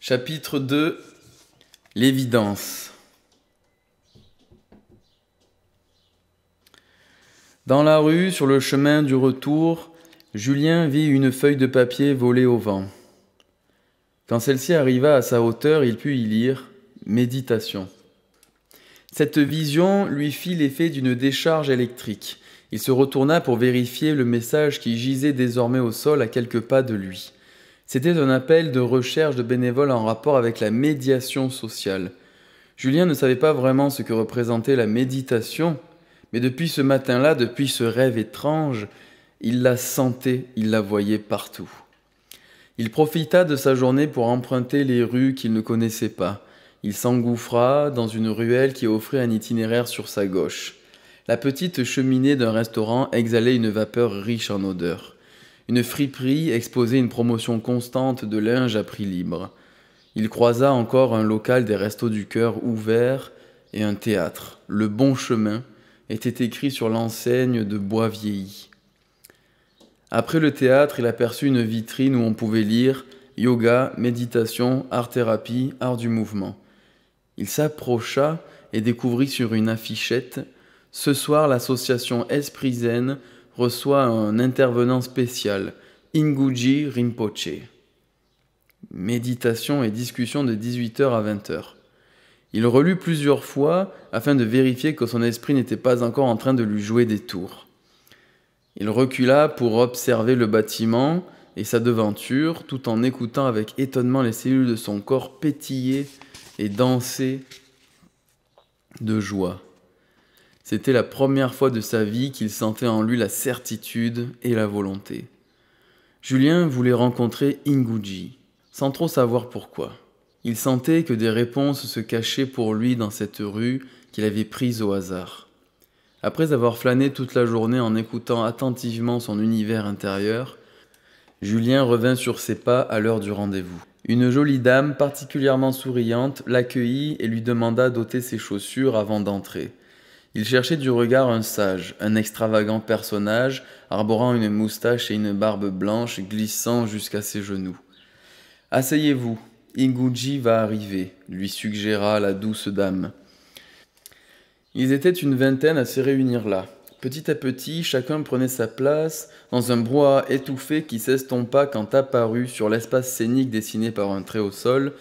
Chapitre 2 L'évidence. Dans la rue, sur le chemin du retour, Julien vit une feuille de papier volée au vent. Quand celle-ci arriva à sa hauteur, il put y lire Méditation. Cette vision lui fit l'effet d'une décharge électrique. Il se retourna pour vérifier le message qui gisait désormais au sol à quelques pas de lui. C'était un appel de recherche de bénévoles en rapport avec la médiation sociale. Julien ne savait pas vraiment ce que représentait la méditation, mais depuis ce matin-là, depuis ce rêve étrange, il la sentait, il la voyait partout. Il profita de sa journée pour emprunter les rues qu'il ne connaissait pas. Il s'engouffra dans une ruelle qui offrait un itinéraire sur sa gauche. La petite cheminée d'un restaurant exhalait une vapeur riche en odeurs une friperie exposait une promotion constante de linge à prix libre. Il croisa encore un local des Restos du Cœur ouvert et un théâtre. Le Bon Chemin était écrit sur l'enseigne de bois vieilli. Après le théâtre, il aperçut une vitrine où on pouvait lire yoga, méditation, art-thérapie, art du mouvement. Il s'approcha et découvrit sur une affichette Ce soir, l'association Esprit Zen reçoit un intervenant spécial, Inguji Rinpoche. Méditation et discussion de 18h à 20h. Il relut plusieurs fois afin de vérifier que son esprit n'était pas encore en train de lui jouer des tours. Il recula pour observer le bâtiment et sa devanture tout en écoutant avec étonnement les cellules de son corps pétiller et danser de joie. C'était la première fois de sa vie qu'il sentait en lui la certitude et la volonté. Julien voulait rencontrer Inguji, sans trop savoir pourquoi. Il sentait que des réponses se cachaient pour lui dans cette rue qu'il avait prise au hasard. Après avoir flâné toute la journée en écoutant attentivement son univers intérieur, Julien revint sur ses pas à l'heure du rendez-vous. Une jolie dame particulièrement souriante l'accueillit et lui demanda d'ôter ses chaussures avant d'entrer. Il cherchait du regard un sage, un extravagant personnage, arborant une moustache et une barbe blanche glissant jusqu'à ses genoux. Asseyez-vous, Inguji va arriver, lui suggéra la douce dame. Ils étaient une vingtaine à se réunir là. Petit à petit, chacun prenait sa place, dans un brouhaha étouffé qui s'estompa quand apparut, sur l'espace scénique dessiné par un trait au sol,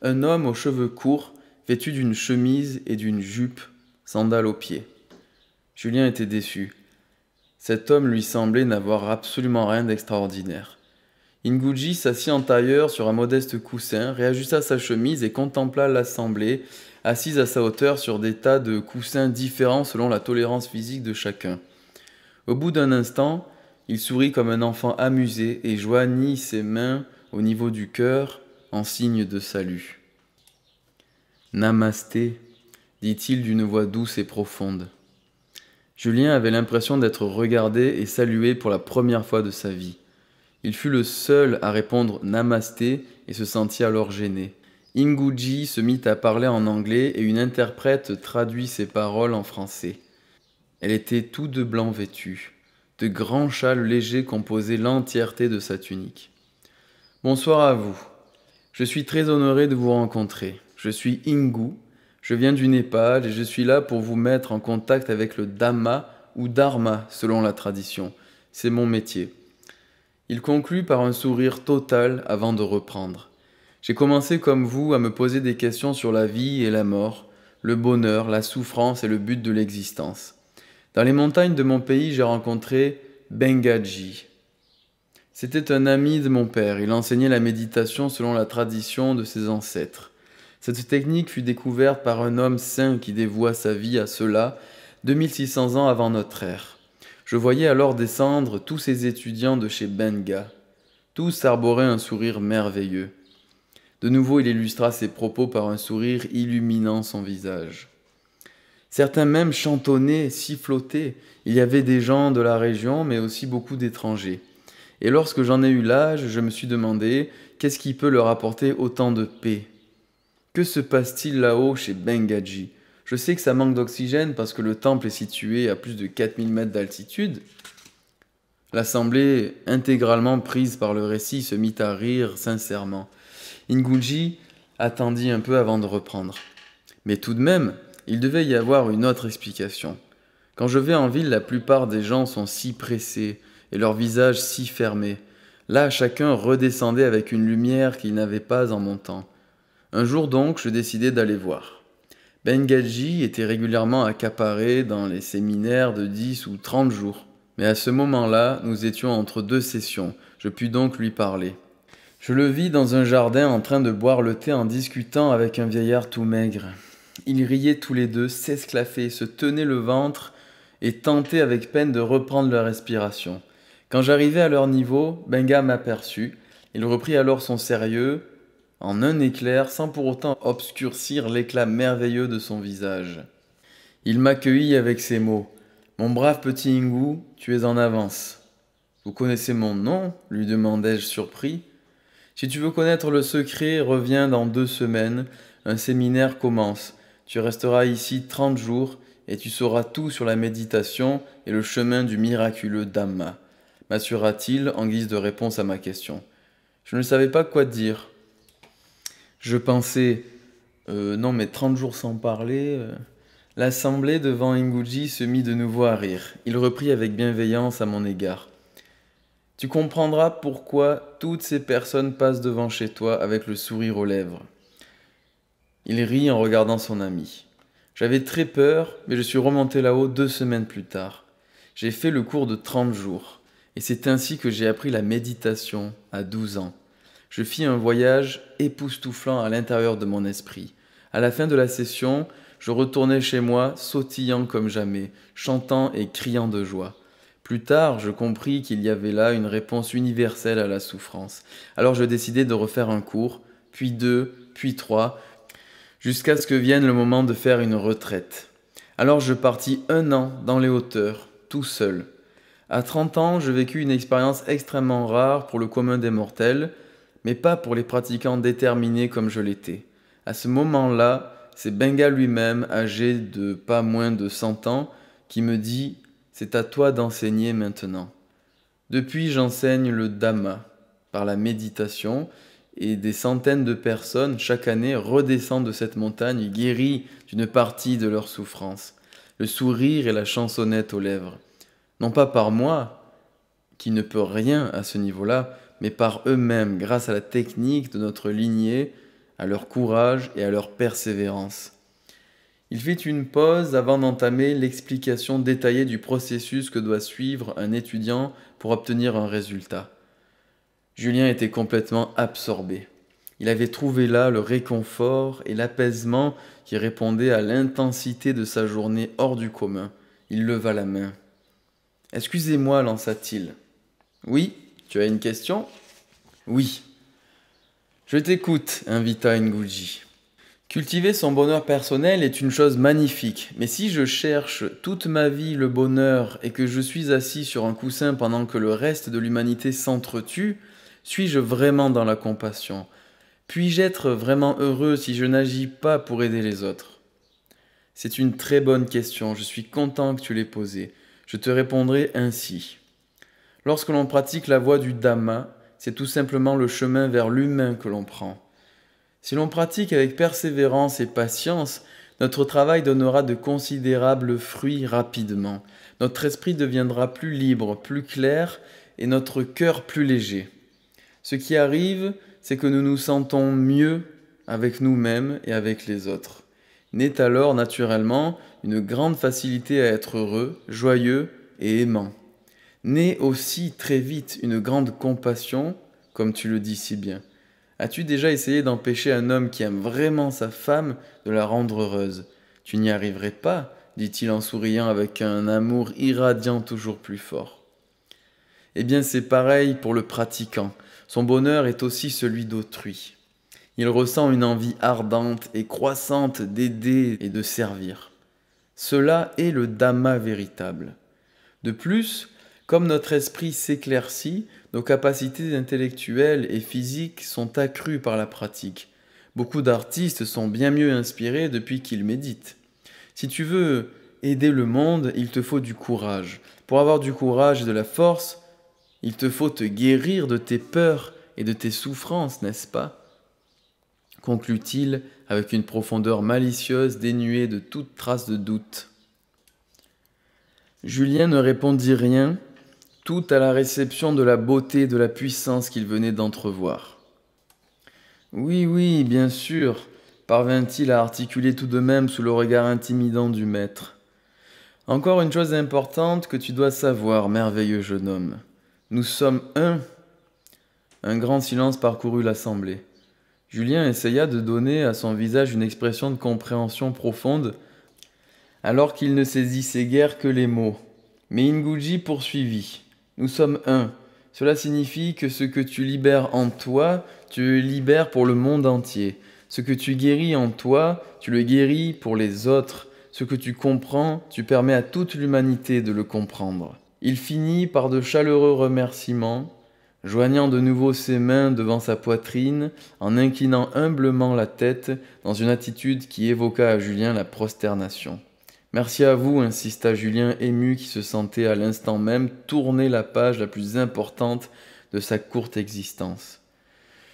un homme aux cheveux courts, vêtu d'une chemise et d'une jupe sandales aux pieds. Julien était déçu. Cet homme lui semblait n'avoir absolument rien d'extraordinaire. Inguji s'assit en tailleur sur un modeste coussin, réajusta sa chemise et contempla l'assemblée, assise à sa hauteur sur des tas de coussins différents selon la tolérance physique de chacun. Au bout d'un instant, il sourit comme un enfant amusé et joignit ses mains au niveau du cœur en signe de salut. Namasté dit-il d'une voix douce et profonde. Julien avait l'impression d'être regardé et salué pour la première fois de sa vie. Il fut le seul à répondre Namasté et se sentit alors gêné. Inguji se mit à parler en anglais et une interprète traduit ses paroles en français. Elle était tout de blanc vêtue. De grands châles légers composaient l'entièreté de sa tunique. Bonsoir à vous. Je suis très honoré de vous rencontrer. Je suis Ingu je viens du Népal et je suis là pour vous mettre en contact avec le Dhamma ou Dharma selon la tradition. C'est mon métier. Il conclut par un sourire total avant de reprendre. J'ai commencé comme vous à me poser des questions sur la vie et la mort, le bonheur, la souffrance et le but de l'existence. Dans les montagnes de mon pays, j'ai rencontré Bengaji. C'était un ami de mon père. Il enseignait la méditation selon la tradition de ses ancêtres. Cette technique fut découverte par un homme saint qui dévoua sa vie à cela 2600 ans avant notre ère. Je voyais alors descendre tous ces étudiants de chez Benga. Tous arboraient un sourire merveilleux. De nouveau, il illustra ses propos par un sourire illuminant son visage. Certains même chantonnaient, sifflotaient. Il y avait des gens de la région, mais aussi beaucoup d'étrangers. Et lorsque j'en ai eu l'âge, je me suis demandé qu'est-ce qui peut leur apporter autant de paix que se passe-t-il là-haut chez Bengaji Je sais que ça manque d'oxygène parce que le temple est situé à plus de 4000 mètres d'altitude. L'assemblée, intégralement prise par le récit, se mit à rire sincèrement. Ingunji attendit un peu avant de reprendre. Mais tout de même, il devait y avoir une autre explication. Quand je vais en ville, la plupart des gens sont si pressés et leurs visages si fermés. Là, chacun redescendait avec une lumière qu'il n'avait pas en montant. Un jour donc, je décidai d'aller voir. Bengaji était régulièrement accaparé dans les séminaires de 10 ou 30 jours. Mais à ce moment-là, nous étions entre deux sessions. Je pus donc lui parler. Je le vis dans un jardin en train de boire le thé en discutant avec un vieillard tout maigre. Ils riaient tous les deux, s'esclaffaient, se tenaient le ventre et tentaient avec peine de reprendre leur respiration. Quand j'arrivai à leur niveau, Benga m'aperçut. Il reprit alors son sérieux en un éclair sans pour autant obscurcir l'éclat merveilleux de son visage. Il m'accueillit avec ces mots. Mon brave petit ingou, tu es en avance. Vous connaissez mon nom lui demandai-je surpris. Si tu veux connaître le secret, reviens dans deux semaines. Un séminaire commence. Tu resteras ici trente jours et tu sauras tout sur la méditation et le chemin du miraculeux Dhamma, m'assura-t-il en guise de réponse à ma question. Je ne savais pas quoi dire. Je pensais, euh, non mais 30 jours sans parler. Euh, l'assemblée devant Inguji se mit de nouveau à rire. Il reprit avec bienveillance à mon égard. Tu comprendras pourquoi toutes ces personnes passent devant chez toi avec le sourire aux lèvres. Il rit en regardant son ami. J'avais très peur, mais je suis remonté là-haut deux semaines plus tard. J'ai fait le cours de 30 jours, et c'est ainsi que j'ai appris la méditation à 12 ans je fis un voyage époustouflant à l'intérieur de mon esprit. À la fin de la session, je retournai chez moi sautillant comme jamais, chantant et criant de joie. Plus tard, je compris qu'il y avait là une réponse universelle à la souffrance. Alors je décidai de refaire un cours, puis deux, puis trois, jusqu'à ce que vienne le moment de faire une retraite. Alors je partis un an dans les hauteurs, tout seul. À 30 ans, je vécus une expérience extrêmement rare pour le commun des mortels, mais pas pour les pratiquants déterminés comme je l'étais. À ce moment-là, c'est Benga lui-même, âgé de pas moins de 100 ans, qui me dit C'est à toi d'enseigner maintenant. Depuis, j'enseigne le Dhamma par la méditation et des centaines de personnes chaque année redescendent de cette montagne guéries d'une partie de leur souffrances, le sourire et la chansonnette aux lèvres. Non pas par moi, qui ne peux rien à ce niveau-là, mais par eux-mêmes, grâce à la technique de notre lignée, à leur courage et à leur persévérance. Il fit une pause avant d'entamer l'explication détaillée du processus que doit suivre un étudiant pour obtenir un résultat. Julien était complètement absorbé. Il avait trouvé là le réconfort et l'apaisement qui répondaient à l'intensité de sa journée hors du commun. Il leva la main. Excusez-moi, lança-t-il. Oui, tu as une question Oui. Je t'écoute, invita Ngulji. Cultiver son bonheur personnel est une chose magnifique, mais si je cherche toute ma vie le bonheur et que je suis assis sur un coussin pendant que le reste de l'humanité s'entretue, suis-je vraiment dans la compassion Puis-je être vraiment heureux si je n'agis pas pour aider les autres C'est une très bonne question, je suis content que tu l'aies posée. Je te répondrai ainsi. Lorsque l'on pratique la voie du Dhamma, c'est tout simplement le chemin vers l'humain que l'on prend. Si l'on pratique avec persévérance et patience, notre travail donnera de considérables fruits rapidement. Notre esprit deviendra plus libre, plus clair et notre cœur plus léger. Ce qui arrive, c'est que nous nous sentons mieux avec nous-mêmes et avec les autres. N'est alors naturellement une grande facilité à être heureux, joyeux et aimant. Naît aussi très vite une grande compassion, comme tu le dis si bien. As-tu déjà essayé d'empêcher un homme qui aime vraiment sa femme de la rendre heureuse Tu n'y arriverais pas, dit-il en souriant avec un amour irradiant toujours plus fort. Eh bien c'est pareil pour le pratiquant. Son bonheur est aussi celui d'autrui. Il ressent une envie ardente et croissante d'aider et de servir. Cela est le Dhamma véritable. De plus, comme notre esprit s'éclaircit, nos capacités intellectuelles et physiques sont accrues par la pratique. Beaucoup d'artistes sont bien mieux inspirés depuis qu'ils méditent. Si tu veux aider le monde, il te faut du courage. Pour avoir du courage et de la force, il te faut te guérir de tes peurs et de tes souffrances, n'est-ce pas conclut-il avec une profondeur malicieuse dénuée de toute trace de doute. Julien ne répondit rien, tout à la réception de la beauté de la puissance qu'il venait d'entrevoir. Oui, oui, bien sûr, parvint-il à articuler tout de même sous le regard intimidant du maître. Encore une chose importante que tu dois savoir, merveilleux jeune homme. Nous sommes un. Un grand silence parcourut l'assemblée. Julien essaya de donner à son visage une expression de compréhension profonde, alors qu'il ne saisissait guère que les mots. Mais Inguji poursuivit. Nous sommes un. Cela signifie que ce que tu libères en toi, tu le libères pour le monde entier. Ce que tu guéris en toi, tu le guéris pour les autres. Ce que tu comprends, tu permets à toute l'humanité de le comprendre. Il finit par de chaleureux remerciements, joignant de nouveau ses mains devant sa poitrine, en inclinant humblement la tête dans une attitude qui évoqua à Julien la prosternation. Merci à vous, insista Julien ému qui se sentait à l'instant même tourner la page la plus importante de sa courte existence.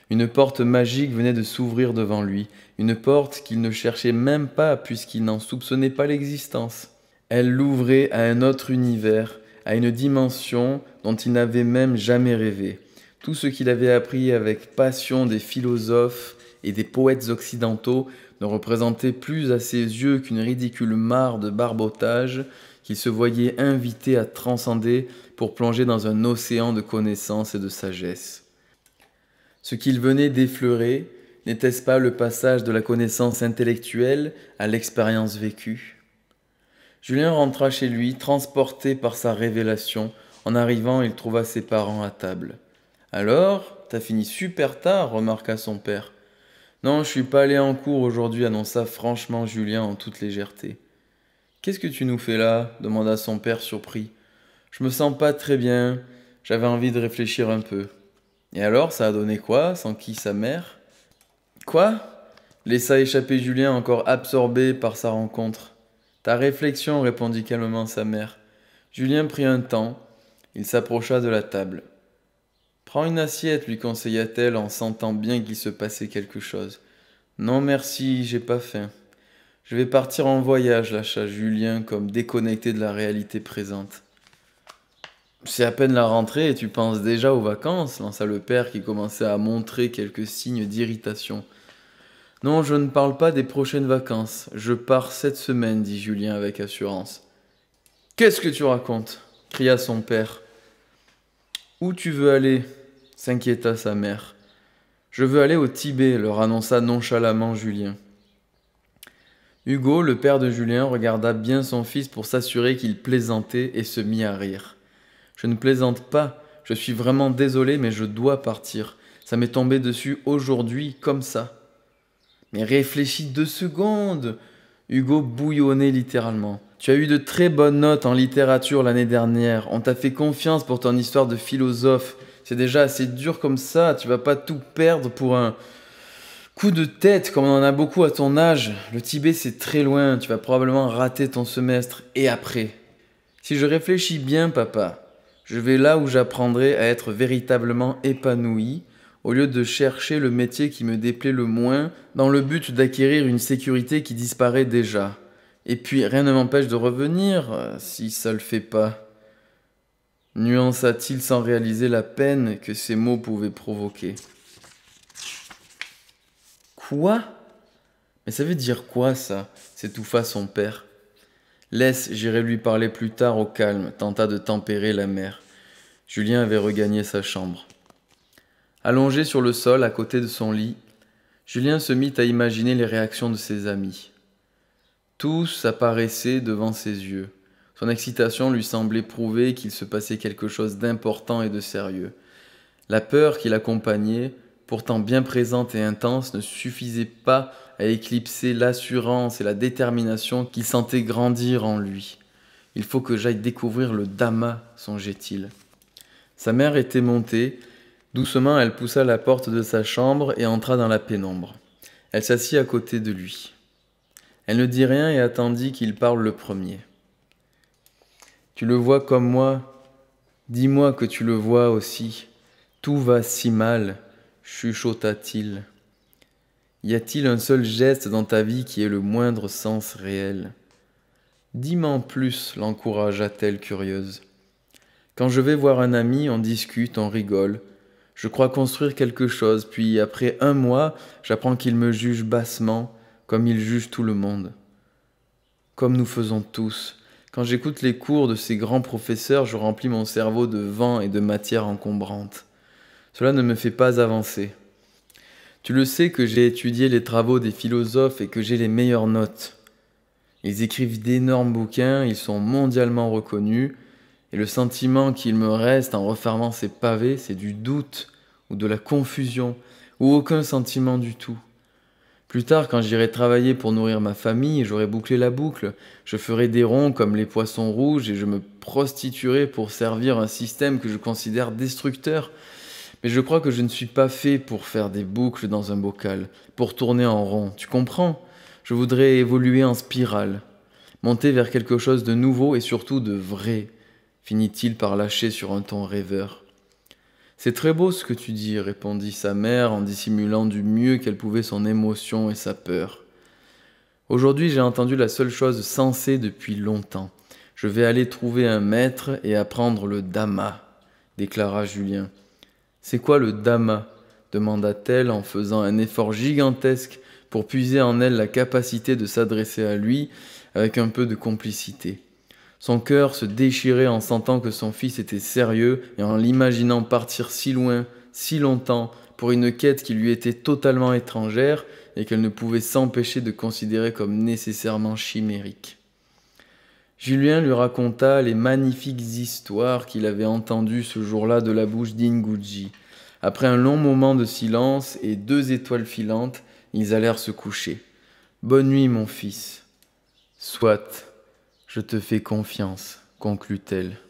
Une porte magique venait de s'ouvrir devant lui, une porte qu'il ne cherchait même pas puisqu'il n'en soupçonnait pas l'existence. Elle l'ouvrait à un autre univers, à une dimension dont il n'avait même jamais rêvé. Tout ce qu'il avait appris avec passion des philosophes et des poètes occidentaux ne représentait plus à ses yeux qu'une ridicule mare de barbotage qu'il se voyait invité à transcender pour plonger dans un océan de connaissances et de sagesse. Ce qu'il venait d'effleurer, n'était-ce pas le passage de la connaissance intellectuelle à l'expérience vécue Julien rentra chez lui, transporté par sa révélation. En arrivant, il trouva ses parents à table. Alors, t'as fini super tard, remarqua son père. Non, je suis pas allé en cours aujourd'hui, annonça franchement Julien en toute légèreté. Qu'est-ce que tu nous fais là demanda son père surpris. Je me sens pas très bien, j'avais envie de réfléchir un peu. Et alors, ça a donné quoi Sans qui sa mère Quoi laissa échapper Julien encore absorbé par sa rencontre. Ta réflexion, répondit calmement sa mère. Julien prit un temps, il s'approcha de la table. Prends une assiette, lui conseilla-t-elle en sentant bien qu'il se passait quelque chose. Non merci, j'ai pas faim. Je vais partir en voyage, lâcha Julien comme déconnecté de la réalité présente. C'est à peine la rentrée et tu penses déjà aux vacances, lança le père qui commençait à montrer quelques signes d'irritation. Non, je ne parle pas des prochaines vacances. Je pars cette semaine, dit Julien avec assurance. Qu'est-ce que tu racontes cria son père où tu veux aller s'inquiéta sa mère. Je veux aller au Tibet, leur annonça nonchalamment Julien. Hugo, le père de Julien, regarda bien son fils pour s'assurer qu'il plaisantait et se mit à rire. Je ne plaisante pas, je suis vraiment désolé, mais je dois partir. Ça m'est tombé dessus aujourd'hui comme ça. Mais réfléchis deux secondes Hugo bouillonnait littéralement. Tu as eu de très bonnes notes en littérature l'année dernière. On t'a fait confiance pour ton histoire de philosophe. C'est déjà assez dur comme ça. Tu vas pas tout perdre pour un coup de tête comme on en a beaucoup à ton âge. Le Tibet, c'est très loin. Tu vas probablement rater ton semestre et après. Si je réfléchis bien, papa, je vais là où j'apprendrai à être véritablement épanoui au lieu de chercher le métier qui me déplaît le moins dans le but d'acquérir une sécurité qui disparaît déjà. Et puis rien ne m'empêche de revenir, euh, si ça le fait pas. Nuança-t-il sans réaliser la peine que ces mots pouvaient provoquer Quoi Mais ça veut dire quoi ça s'étouffa son père. Laisse, j'irai lui parler plus tard au calme, tenta de tempérer la mère. Julien avait regagné sa chambre. Allongé sur le sol à côté de son lit, Julien se mit à imaginer les réactions de ses amis. Tous apparaissaient devant ses yeux. Son excitation lui semblait prouver qu'il se passait quelque chose d'important et de sérieux. La peur qui l'accompagnait, pourtant bien présente et intense, ne suffisait pas à éclipser l'assurance et la détermination qu'il sentait grandir en lui. Il faut que j'aille découvrir le Dama, songeait-il. Sa mère était montée. Doucement, elle poussa la porte de sa chambre et entra dans la pénombre. Elle s'assit à côté de lui. Elle ne dit rien et attendit qu'il parle le premier. Tu le vois comme moi, dis-moi que tu le vois aussi. Tout va si mal, chuchota-t-il. Y a-t-il un seul geste dans ta vie qui ait le moindre sens réel Dis-m'en plus, l'encouragea-t-elle curieuse. Quand je vais voir un ami, on discute, on rigole. Je crois construire quelque chose, puis après un mois, j'apprends qu'il me juge bassement, comme il juge tout le monde, comme nous faisons tous. Quand j'écoute les cours de ces grands professeurs, je remplis mon cerveau de vent et de matière encombrante. Cela ne me fait pas avancer. Tu le sais que j'ai étudié les travaux des philosophes et que j'ai les meilleures notes. Ils écrivent d'énormes bouquins, ils sont mondialement reconnus, et le sentiment qu'il me reste en refermant ces pavés, c'est du doute ou de la confusion, ou aucun sentiment du tout. Plus tard, quand j'irai travailler pour nourrir ma famille, j'aurai bouclé la boucle, je ferai des ronds comme les poissons rouges et je me prostituerai pour servir un système que je considère destructeur. Mais je crois que je ne suis pas fait pour faire des boucles dans un bocal, pour tourner en rond, tu comprends Je voudrais évoluer en spirale, monter vers quelque chose de nouveau et surtout de vrai, finit-il par lâcher sur un ton rêveur. C'est très beau ce que tu dis, répondit sa mère en dissimulant du mieux qu'elle pouvait son émotion et sa peur. Aujourd'hui j'ai entendu la seule chose sensée depuis longtemps. Je vais aller trouver un maître et apprendre le dama, déclara Julien. C'est quoi le dama demanda-t-elle en faisant un effort gigantesque pour puiser en elle la capacité de s'adresser à lui avec un peu de complicité. Son cœur se déchirait en sentant que son fils était sérieux et en l'imaginant partir si loin, si longtemps, pour une quête qui lui était totalement étrangère et qu'elle ne pouvait s'empêcher de considérer comme nécessairement chimérique. Julien lui raconta les magnifiques histoires qu'il avait entendues ce jour-là de la bouche d'Inguji. Après un long moment de silence et deux étoiles filantes, ils allèrent se coucher. Bonne nuit, mon fils. Soit. Je te fais confiance, conclut-elle.